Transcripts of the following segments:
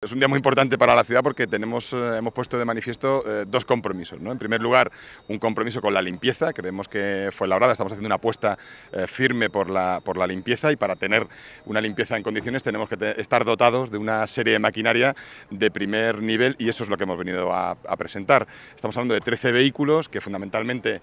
Es un día muy importante para la ciudad porque tenemos, eh, hemos puesto de manifiesto eh, dos compromisos. En primer lugar, un compromiso con la limpieza. Creemos que fue elaborada. estamos haciendo una apuesta eh, firme por la, por la limpieza y para tener una limpieza en condiciones tenemos que estar dotados de una serie de maquinaria de primer nivel y eso es lo que hemos venido a, presentar. Estamos hablando de 13 vehículos que fundamentalmente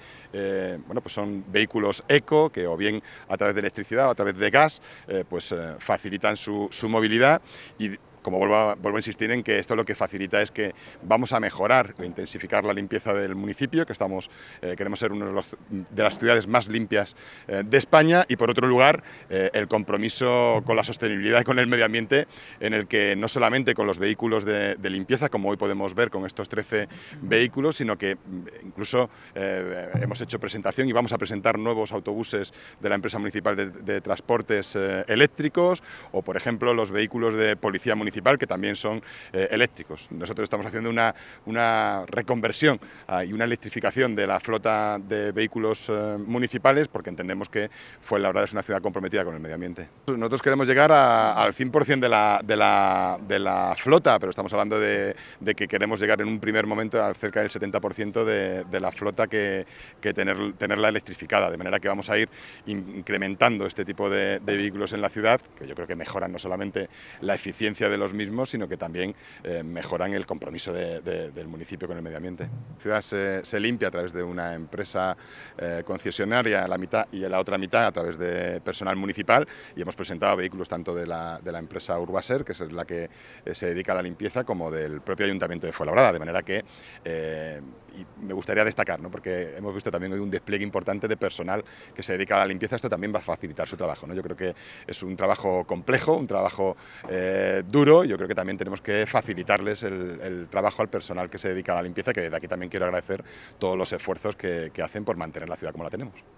bueno, pues son vehículos eco que o bien a través de electricidad o a través de gas pues, facilitan su, su movilidad y como vuelvo a, insistir en que esto lo que facilita es que vamos a mejorar e intensificar la limpieza del municipio, que estamos, eh, queremos ser una de, las ciudades más limpias eh, de España, y por otro lugar, eh, el compromiso con la sostenibilidad y con el medio ambiente, en el que no solamente con los vehículos de, limpieza, como hoy podemos ver con estos 13 vehículos, sino que mm, incluso hemos hecho presentación y vamos a presentar nuevos autobuses de la empresa municipal de transportes eléctricos, o por ejemplo los vehículos de policía municipal que también son eh, eléctricos. Nosotros estamos haciendo una, una reconversión ah, y una electrificación de la flota de vehículos eh, municipales porque entendemos que fue la verdad es una ciudad comprometida con el medio ambiente. Nosotros queremos llegar al 100% de la, de, la, de la, flota, pero estamos hablando de, que queremos llegar en un primer momento al cerca del 70% de, la flota que, que tener, tenerla electrificada, de manera que vamos a ir incrementando este tipo de, de vehículos en la ciudad, que yo creo que mejoran no solamente la eficiencia de los los mismos, sino que también eh, mejoran el compromiso del municipio con el medio ambiente. ciudad se, limpia a través de una empresa eh, concesionaria, la mitad y la otra mitad a través de personal municipal, y hemos presentado vehículos tanto de la, empresa Urbaser, que es la que eh, se dedica a la limpieza, como del propio Ayuntamiento de Fuenlabrada, de manera que y me gustaría destacar, ¿no? porque hemos visto también hoy un despliegue importante de personal que se dedica a la limpieza, esto también va a facilitar su trabajo. ¿no? Yo creo que es un trabajo complejo, un trabajo eh, duro, yo creo que también tenemos que facilitarles el, trabajo al personal que se dedica a la limpieza, que de aquí también quiero agradecer todos los esfuerzos que hacen por mantener la ciudad como la tenemos.